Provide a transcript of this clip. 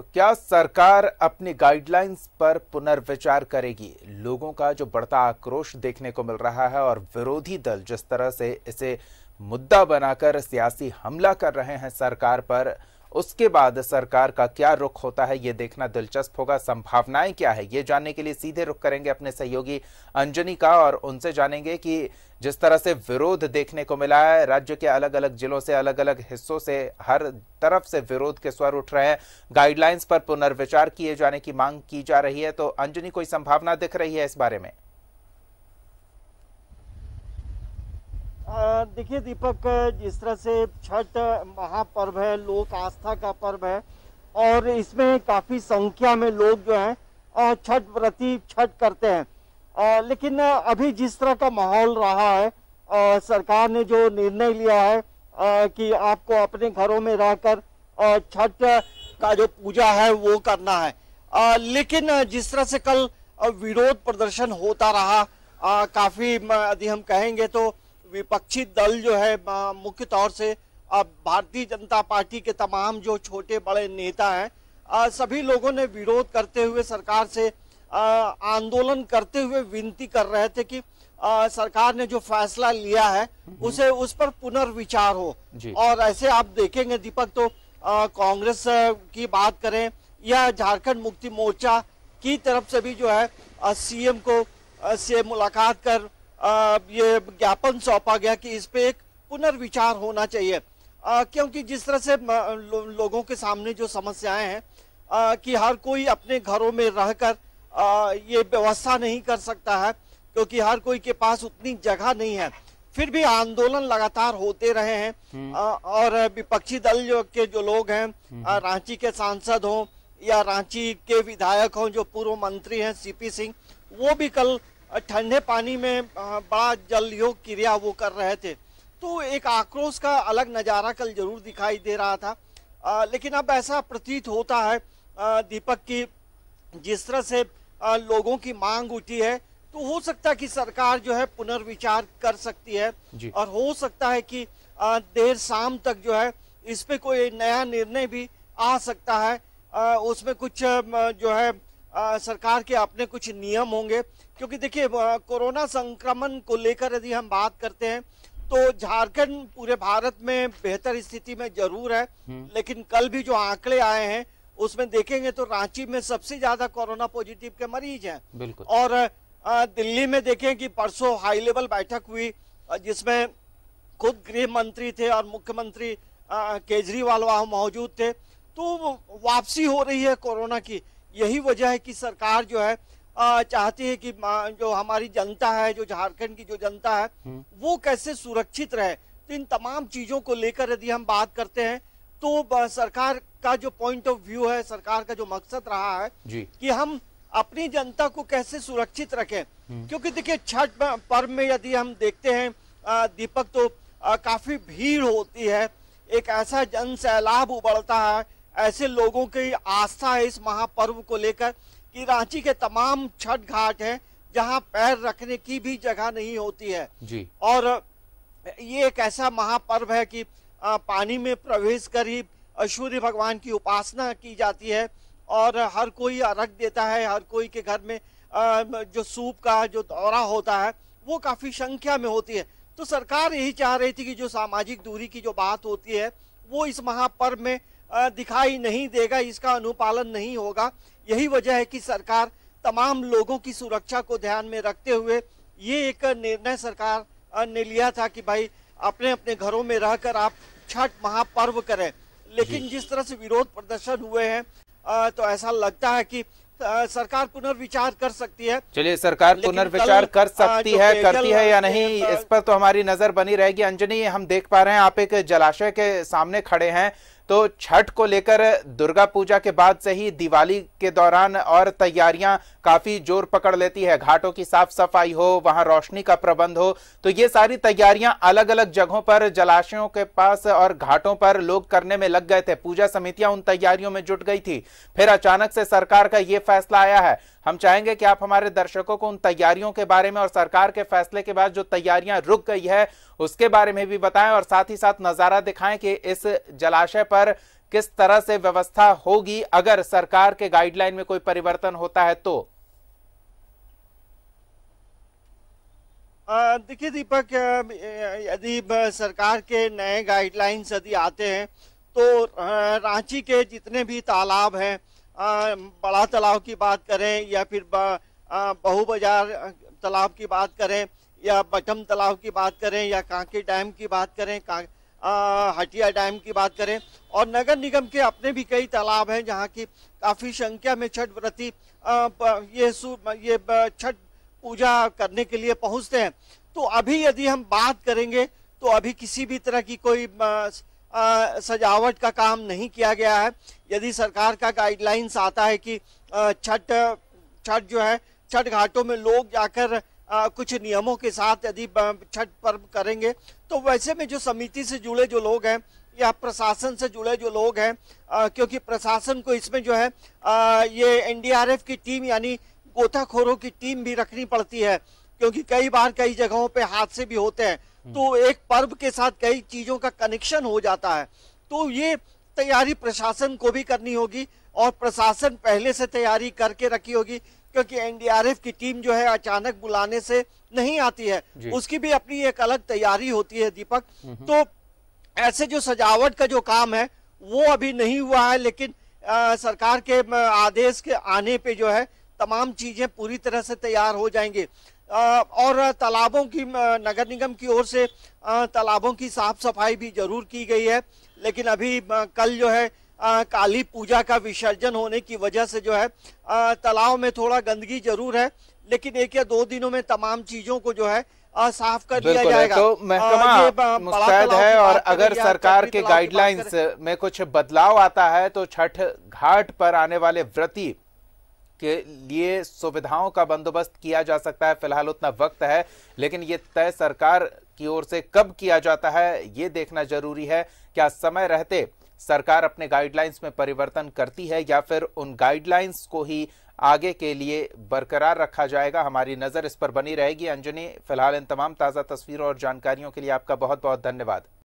तो क्या सरकार अपनी गाइडलाइंस पर पुनर्विचार करेगी लोगों का जो बढ़ता आक्रोश देखने को मिल रहा है और विरोधी दल जिस तरह से इसे मुद्दा बनाकर सियासी हमला कर रहे हैं सरकार पर उसके बाद सरकार का क्या रुख होता है ये देखना दिलचस्प होगा संभावनाएं क्या है ये जानने के लिए सीधे रुख करेंगे अपने सहयोगी अंजनी का और उनसे जानेंगे कि जिस तरह से विरोध देखने को मिला है राज्य के अलग अलग जिलों से अलग अलग हिस्सों से हर तरफ से विरोध के स्वर उठ रहे हैं गाइडलाइंस पर पुनर्विचार किए जाने की मांग की जा रही है तो अंजनी कोई संभावना दिख रही है इस बारे में देखिए दीपक जिस तरह से छठ महापर्व है लोक आस्था का पर्व है और इसमें काफ़ी संख्या में लोग जो हैं छठ व्रती छठ करते हैं आ, लेकिन अभी जिस तरह का माहौल रहा है आ, सरकार ने जो निर्णय लिया है आ, कि आपको अपने घरों में रहकर छठ का जो पूजा है वो करना है आ, लेकिन जिस तरह से कल विरोध प्रदर्शन होता रहा आ, काफी यदि हम कहेंगे तो विपक्षी दल जो है मुख्य तौर से अब भारतीय जनता पार्टी के तमाम जो छोटे बड़े नेता हैं सभी लोगों ने विरोध करते हुए सरकार से आंदोलन करते हुए विनती कर रहे थे कि सरकार ने जो फैसला लिया है हम्म। उसे उस पर पुनर्विचार हो और ऐसे आप देखेंगे दीपक तो कांग्रेस की बात करें या झारखंड मुक्ति मोर्चा की तरफ से भी जो है सीएम को से मुलाकात कर ये ज्ञापन सौंपा गया कि इस पे एक पुनर्विचार होना चाहिए क्योंकि जिस तरह से लो, लोगों के सामने जो समस्याएं हैं कि हर कोई अपने घरों में रहकर ये व्यवस्था नहीं कर सकता है क्योंकि हर कोई के पास उतनी जगह नहीं है फिर भी आंदोलन लगातार होते रहे हैं हम्म। और विपक्षी दल जो के जो लोग हैं हम्म। रांची के सांसद हों या रांची के विधायक हों जो पूर्व मंत्री हैं सीपी सिंह वो भी कल ठंडे पानी में बड़ा जल योग क्रिया वो कर रहे थे तो एक आक्रोश का अलग नज़ारा कल जरूर दिखाई दे रहा था आ, लेकिन अब ऐसा प्रतीत होता है आ, दीपक की जिस तरह से आ, लोगों की मांग उठी है तो हो सकता है कि सरकार जो है पुनर्विचार कर सकती है और हो सकता है कि आ, देर शाम तक जो है इस पे कोई नया निर्णय भी आ सकता है आ, उसमें कुछ जो है आ, सरकार के अपने कुछ नियम होंगे क्योंकि देखिए कोरोना संक्रमण को लेकर यदि हम बात करते हैं तो झारखंड पूरे भारत में बेहतर स्थिति में जरूर है हम्म। लेकिन कल भी जो आंकड़े आए हैं उसमें देखेंगे तो रांची में सबसे ज्यादा कोरोना पॉजिटिव के मरीज हैं और दिल्ली में देखें कि परसों हाई लेवल बैठक हुई जिसमें खुद गृह मंत्री थे और मुख्यमंत्री केजरीवाल वहां मौजूद थे तो वापसी हो रही है कोरोना की यही वजह है कि सरकार जो है चाहती है कि जो हमारी जनता है जो झारखंड की जो जनता है हम्म। वो कैसे सुरक्षित रहे तो इन तमाम चीजों को लेकर यदि हम बात करते हैं तो सरकार का जो पॉइंट ऑफ व्यू है सरकार का जो मकसद रहा है जी। कि हम अपनी जनता को कैसे सुरक्षित रखें हम्म। क्योंकि देखिए छठ पर्व में यदि हम देखते हैं दीपक तो काफी भीड़ होती है एक ऐसा जन सैलाब उबड़ता है ऐसे लोगों की आस्था है इस महापर्व को लेकर कि रांची के तमाम छठ घाट हैं जहां पैर रखने की भी जगह नहीं होती है जी। और ये एक ऐसा महापर्व है कि पानी में प्रवेश कर ही सूर्य भगवान की उपासना की जाती है और हर कोई अर्घ देता है हर कोई के घर में जो सूप का जो दौरा होता है वो काफ़ी संख्या में होती है तो सरकार यही चाह रही थी कि जो सामाजिक दूरी की जो बात होती है वो इस महापर्व में दिखाई नहीं देगा इसका अनुपालन नहीं होगा यही वजह है कि सरकार तमाम लोगों की सुरक्षा को ध्यान में रखते हुए ये एक निर्णय सरकार ने लिया था कि भाई अपने अपने घरों में रहकर आप छठ महापर्व करें लेकिन जिस तरह से विरोध प्रदर्शन हुए हैं तो ऐसा लगता है कि सरकार पुनर्विचार कर सकती है चलिए सरकार पुनर्विचार कर सकती है करती है या नहीं इस पर तो हमारी नजर बनी रहेगी अंजनी हम देख पा रहे हैं आप एक जलाशय के सामने खड़े हैं तो छठ को लेकर दुर्गा पूजा के बाद से ही दिवाली के दौरान और तैयारियां काफी जोर पकड़ लेती है घाटों की साफ सफाई हो वहां रोशनी का प्रबंध हो तो ये सारी तैयारियां अलग अलग जगहों पर जलाशयों के पास और घाटों पर लोग करने में लग गए थे पूजा समितियां उन तैयारियों में जुट गई थी फिर अचानक से सरकार का ये फैसला आया है हम चाहेंगे कि आप हमारे दर्शकों को उन तैयारियों के बारे में और सरकार के फैसले के बाद जो तैयारियां रुक गई है उसके बारे में भी बताएं और साथ ही साथ नजारा दिखाएं कि इस जलाशय पर किस तरह से व्यवस्था होगी अगर सरकार के गाइडलाइन में कोई परिवर्तन होता है तो देखिए दीपक यदि सरकार के नए गाइडलाइंस यदि आते हैं तो रांची के जितने भी तालाब हैं बड़ा तालाब की बात करें या फिर बहु बाजार तालाब की बात करें या बटम तालाब की बात करें या कांके डैम की बात करें हटिया डैम की बात करें और नगर निगम के अपने भी कई तालाब हैं जहाँ की काफ़ी संख्या में छठ व्रती ये ये छठ पूजा करने के लिए पहुँचते हैं तो अभी यदि हम बात करेंगे तो अभी किसी भी तरह की कोई सजावट का काम नहीं किया गया है यदि सरकार का गाइडलाइंस आता है कि छठ छठ जो है छठ घाटों में लोग जाकर आ, कुछ नियमों के साथ यदि छठ पर्व करेंगे तो वैसे में जो समिति से जुड़े जो लोग हैं या प्रशासन से जुड़े जो लोग हैं क्योंकि प्रशासन को इसमें जो है आ, ये एनडीआरएफ की टीम यानी गोताखोरों की टीम भी रखनी पड़ती है क्योंकि कई बार कई जगहों पे हादसे भी होते हैं हम्म। तो एक पर्व के साथ कई चीजों का कनेक्शन हो जाता है तो ये तैयारी प्रशासन को भी करनी होगी और प्रशासन पहले से तैयारी करके रखी होगी क्योंकि एनडीआरएफ की टीम जो है अचानक बुलाने से नहीं आती है उसकी भी अपनी एक अलग तैयारी होती है दीपक हम्म। तो ऐसे जो सजावट का जो काम है वो अभी नहीं हुआ है लेकिन आ, सरकार के आदेश के आने पे जो है तमाम चीजें पूरी तरह से तैयार हो जाएंगे और तालाबों की नगर निगम की ओर से तालाबों की साफ सफाई भी जरूर की गई है लेकिन अभी कल जो है काली पूजा का विसर्जन होने की वजह से जो है तालाब में थोड़ा गंदगी जरूर है लेकिन एक या दो दिनों में तमाम चीजों को जो है साफ कर दिया जाएगा तो महकमा मुस्तैद है और अगर सरकार के गाइडलाइंस में कुछ बदलाव आता है तो छठ घाट पर आने वाले व्रती के लिए सुविधाओं का बंदोबस्त किया जा सकता है फिलहाल उतना वक्त है लेकिन ये तय सरकार की ओर से कब किया जाता है ये देखना जरूरी है क्या समय रहते सरकार अपने गाइडलाइंस में परिवर्तन करती है या फिर उन गाइडलाइंस को ही आगे के लिए बरकरार रखा जाएगा हमारी नज़र इस पर बनी रहेगी अंजनी फिलहाल इन तमाम ताज़ा तस्वीरों और जानकारियों के लिए आपका बहुत बहुत धन्यवाद